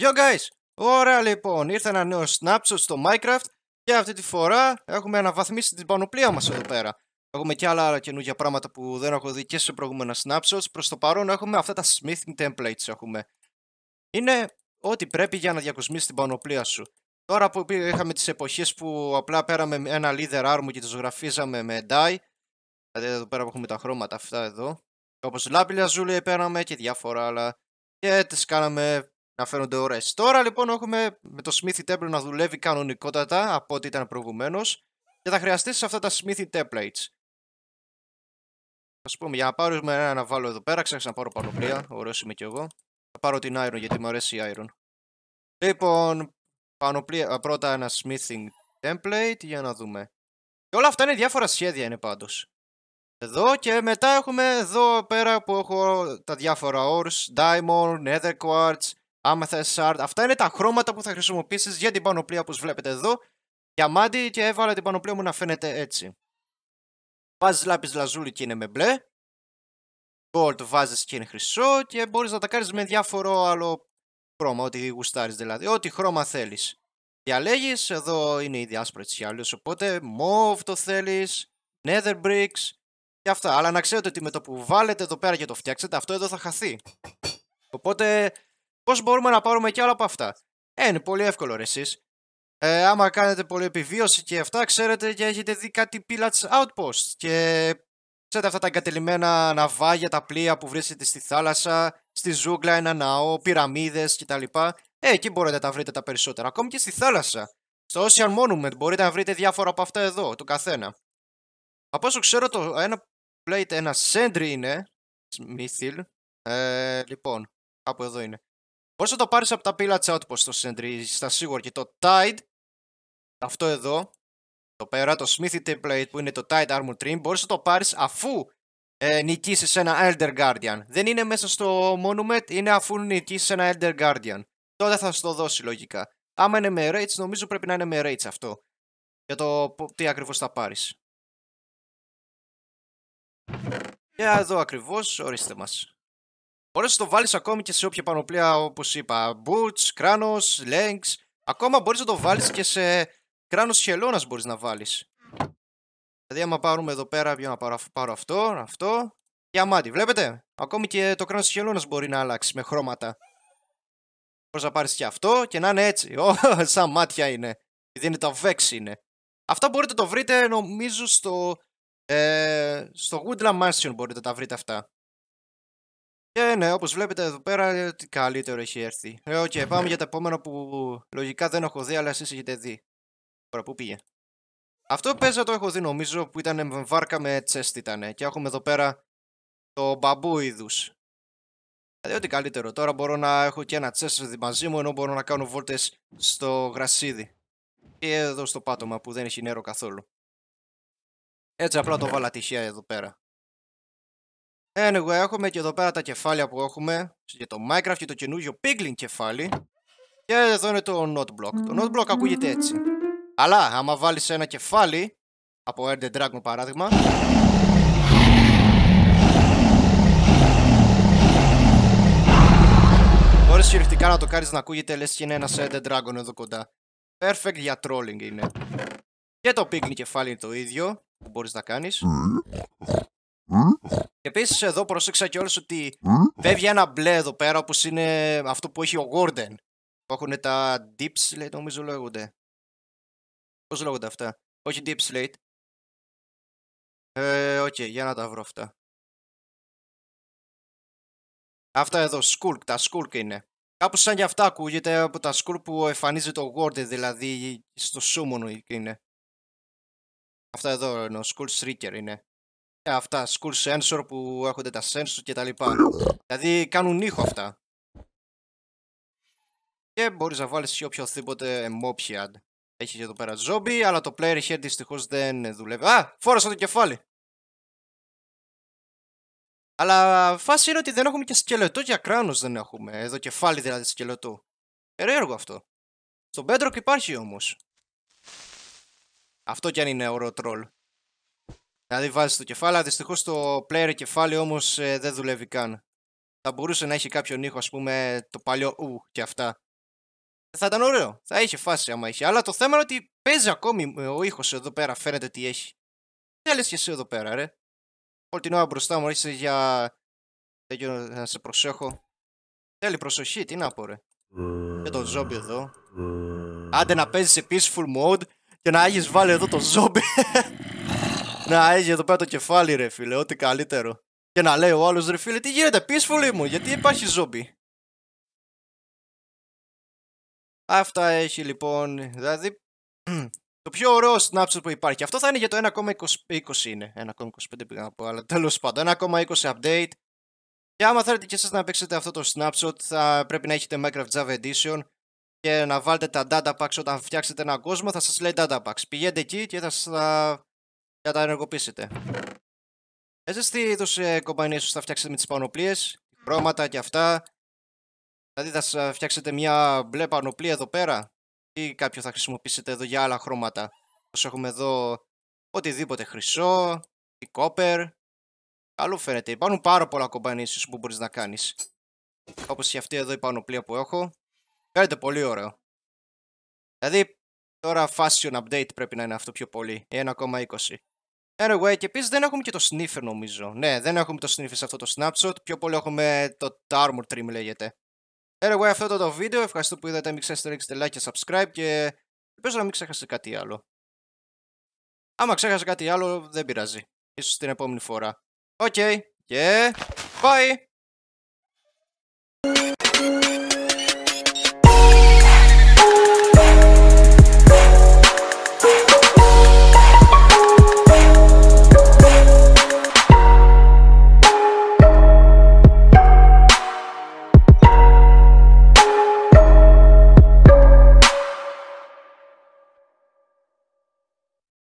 Yo guys! Ωραία λοιπόν, ήρθε ένα νέο snapshot στο Minecraft και αυτή τη φορά έχουμε αναβαθμίσει την πανοπλία μας εδώ πέρα. Έχουμε και άλλα, άλλα καινούργια πράγματα που δεν έχω δει και σε προηγούμενα snapshots. Προς το παρόν έχουμε αυτά τα smithing templates έχουμε. Είναι ό,τι πρέπει για να διακοσμήσεις την πανοπλία σου. Τώρα που είχαμε τις εποχές που απλά πέραμε ένα leader armor και το ζωγραφίζαμε με die. Δηλαδή εδώ πέρα που έχουμε τα χρώματα αυτά εδώ. Όπως λάπιλα ζούλια πέραμε και διάφορα άλλα. Και τις κάναμε να φαίνονται ωραίες. Τώρα λοιπόν έχουμε με το Smithy Template να δουλεύει κανονικότατα από ό,τι ήταν προηγουμένως και θα χρειαστεί αυτά τα Smithy Templates. Ας πούμε, για να πάρω ένα να βάλω εδώ πέρα, ξέχασα να πάρω πανοπλία, Ωραίος είμαι κι εγώ. Θα πάρω την Iron γιατί μου αρέσει η Iron. Λοιπόν, πρώτα ένα smithing template για να δούμε. Και όλα αυτά είναι διάφορα σχέδια είναι πάντως. Εδώ και μετά έχουμε εδώ πέρα που έχω τα διάφορα ores, diamond, nether quartz, άμα θες art. Αυτά είναι τα χρώματα που θα χρησιμοποιήσεις για την πανοπλία όπως βλέπετε εδώ. Για μάτι και έβαλα την πανοπλία μου να φαίνεται έτσι. Βάζεις λάπις λαζούλη και είναι με μπλε. Gold βάζεις και είναι χρυσό και μπορείς να τα κάνεις με διάφορο άλλο χρώμα, ό,τι γουστάρεις δηλαδή, ό,τι χρώμα θέλεις. Διαλέγεις, εδώ είναι η άσπρο έτσι οπότε mauve το θέλεις, nether bricks και αυτά. Αλλά να ξέρετε ότι με το που βάλετε εδώ πέρα και το φτιάξετε, αυτό εδώ θα χαθεί. Οπότε Πώς μπορούμε να πάρουμε κι άλλα από αυτά. Ε, είναι πολύ εύκολο ρε εσείς. Ε, άμα κάνετε πολύ επιβίωση και αυτά, ξέρετε και έχετε δει κάτι πίλατς outpost. Και ξέρετε αυτά τα εγκατελειμμένα ναυάγια, τα πλοία που βρίσκεται στη θάλασσα, στη ζούγκλα, ένα ναό, πυραμίδες κτλ. Ε, εκεί μπορείτε να τα βρείτε τα περισσότερα. Ακόμη και στη θάλασσα. Στο Ocean Monument μπορείτε να βρείτε διάφορα από αυτά εδώ, το καθένα. Από όσο ξέρω, το ένα plate, ένα sentry είναι. Μύθιλ. Ε, λοιπόν, κάπου εδώ είναι. Μπορείς να το πάρεις από τα Pillage Outpost outpost το sentry, στα σίγουρα και το tide, αυτό εδώ, το πέρα, το smithy template που είναι το tide armor trim, μπορείς να το πάρεις αφού ε, νικήσεις ένα elder guardian. Δεν είναι μέσα στο monument, είναι αφού νικήσεις ένα elder guardian. Τότε θα σου το δώσει λογικά. Άμα είναι με Rage, νομίζω πρέπει να είναι με Rage αυτό. Για το τι ακριβώς θα πάρεις. Και εδώ ακριβώς, ορίστε μας. Μπορείς να το βάλεις ακόμη και σε όποια πανοπλία όπως είπα. Boots, κράνος, legs. Ακόμα μπορείς να το βάλεις και σε κράνος χελώνας μπορείς να βάλεις. Δηλαδή, άμα πάρουμε εδώ πέρα, ποιο να πάρω, πάρω αυτό, αυτό. Και αμάτι, βλέπετε. Ακόμη και το κράνος χελώνας μπορεί να αλλάξει με χρώματα. Μπορείς να πάρεις και αυτό και να είναι έτσι. Ω, σαν μάτια είναι. επειδή είναι τα vex είναι. Αυτά μπορείτε να το βρείτε νομίζω στο, ε, στο Woodland Mansion μπορείτε να τα βρείτε αυτά. Και ε, ναι, όπως βλέπετε εδώ πέρα, ε, τι καλύτερο έχει έρθει. Ε, okay, πάμε ναι. για το επόμενο που λογικά δεν έχω δει, αλλά εσείς έχετε δει. Τώρα, πού πήγε. Αυτό παίζα το έχω δει νομίζω που ήταν βάρκα με τσέστ ήταν και έχουμε εδώ πέρα το μπαμπού είδους. Δηλαδή ε, ό,τι καλύτερο. Τώρα μπορώ να έχω και ένα τσέστ μαζί μου ενώ μπορώ να κάνω βόλτες στο γρασίδι. Και ενα τσεστη μαζι μου ενω μπορω να κανω βολτες στο πάτωμα που δεν έχει νερό καθόλου. Έτσι απλά το ναι. βάλα τυχαία εδώ πέρα. Anyway, έχουμε και εδώ πέρα τα κεφάλια που έχουμε για το Minecraft και το καινούργιο Piglin κεφάλι. Και εδώ είναι το Noteblock. Το Noteblock ακούγεται έτσι. Αλλά άμα βάλεις ένα κεφάλι, από Ender Dragon παράδειγμα, μπορείς χειριστικά να το κάνεις να ακούγεται λες και είναι ένας Dragon εδώ κοντά. Perfect για trolling είναι. Και το Piglin κεφάλι είναι το ίδιο που μπορείς να κάνεις. Επίσης, εδώ πρόσεξα κιόλας ότι ναι. βέβαια ένα μπλε εδώ πέρα όπως είναι αυτό που έχει ο Γόρντεν, Που έχουν τα deep slate, νομίζω λέγονται. Πώς λέγονται αυτά. Όχι deep slate. Ε, οκ, okay, για να τα βρω αυτά. Αυτά εδώ, skulk τα skulk είναι. Κάπως σαν για αυτά ακούγεται από τα skulk που εμφανίζεται ο Gordon, δηλαδή στο σούμονο είναι. Αυτά εδώ είναι, ο είναι αυτά, school sensor που έχονται τα sensor και τα λοιπά. Δηλαδή κάνουν ήχο αυτά. Και μπορείς να βάλεις και οποιοδήποτε head. Έχεις εδώ πέρα zombie, αλλά το player head δυστυχώς δεν δουλεύει. Α, φόρασα το κεφάλι! Αλλά φάση είναι ότι δεν έχουμε και σκελετό για κράνος δεν έχουμε. Εδώ κεφάλι δηλαδή σκελετό. Περίεργο αυτό. Στο Bedrock υπάρχει όμως. Αυτό κι αν είναι ωραίο troll. Δηλαδή βάζεις το κεφάλι, δυστυχώς το player κεφάλι όμως ε, δεν δουλεύει καν. Θα μπορούσε να έχει κάποιον ήχο, ας πούμε, το παλιό ου και αυτά. Θα ήταν ωραίο. Θα είχε φάση άμα είχε. Αλλά το θέμα είναι ότι παίζει ακόμη ε, ο ήχος εδώ πέρα. Φαίνεται τι έχει. Τι λε και εσύ εδώ πέρα, ρε. Όλη την ώρα μπροστά μου είσαι για. Τέτοιο να σε προσέχω. Θέλει προσοχή, τι να πω, ρε. Και το ζόμπι εδώ. Άντε να παίζεις σε peaceful mode και να έχεις βάλει εδώ το ζόμπι. να έχει εδώ πέρα το κεφάλι, ρε φίλε, ό,τι καλύτερο. Και να λέει ο άλλος, ρε φίλε, τι γίνεται, peacefully μου, γιατί υπάρχει ζόμπι. Αυτά έχει λοιπόν, δηλαδή το πιο ωραίο snapshot που υπάρχει. Αυτό θα είναι για το 1,20 είναι, 1,25 πήγα να πω, αλλά τέλος πάντων, 1,20 update. Και άμα θέλετε και εσείς να παίξετε αυτό το snapshot θα πρέπει να έχετε Minecraft Java Edition και να βάλετε τα data packs όταν φτιάξετε έναν κόσμο θα σας λέει data packs. Πηγαίνετε εκεί και θα, για τα ενεργοποιήσετε. Έτσι τι είδους ε, κομπανίες σου θα φτιάξετε με τις πανοπλίες, χρώματα και αυτά. Δηλαδή θα φτιάξετε μια μπλε πανοπλία εδώ πέρα ή κάποιο θα χρησιμοποιήσετε εδώ για άλλα χρώματα. Όπως έχουμε εδώ οτιδήποτε χρυσό ή κόπερ. Καλό φαίνεται. Υπάρχουν πάρα πολλά κομπανίες που μπορείς να κάνεις. Όπως και αυτή εδώ η πανοπλία που έχω. Φαίνεται πολύ ωραίο. Δηλαδή τώρα fashion update πρέπει να είναι αυτό πιο πολύ. 1,20. Anyway, και επίσης δεν έχουμε και το sniffer νομίζω. Ναι, δεν έχουμε το sniffer σε αυτό το snapshot. Πιο πολύ έχουμε το armor trim λέγεται. Anyway, αυτό ήταν το βίντεο. Ευχαριστώ που είδατε. Μην ξέχασετε να ρίξετε like και subscribe και ελπίζω να μην ξέχασετε κάτι άλλο. Άμα ξέχασα κάτι άλλο, δεν πειράζει. Ίσως την επόμενη φορά. Οκ. Okay. Και... Yeah. Bye!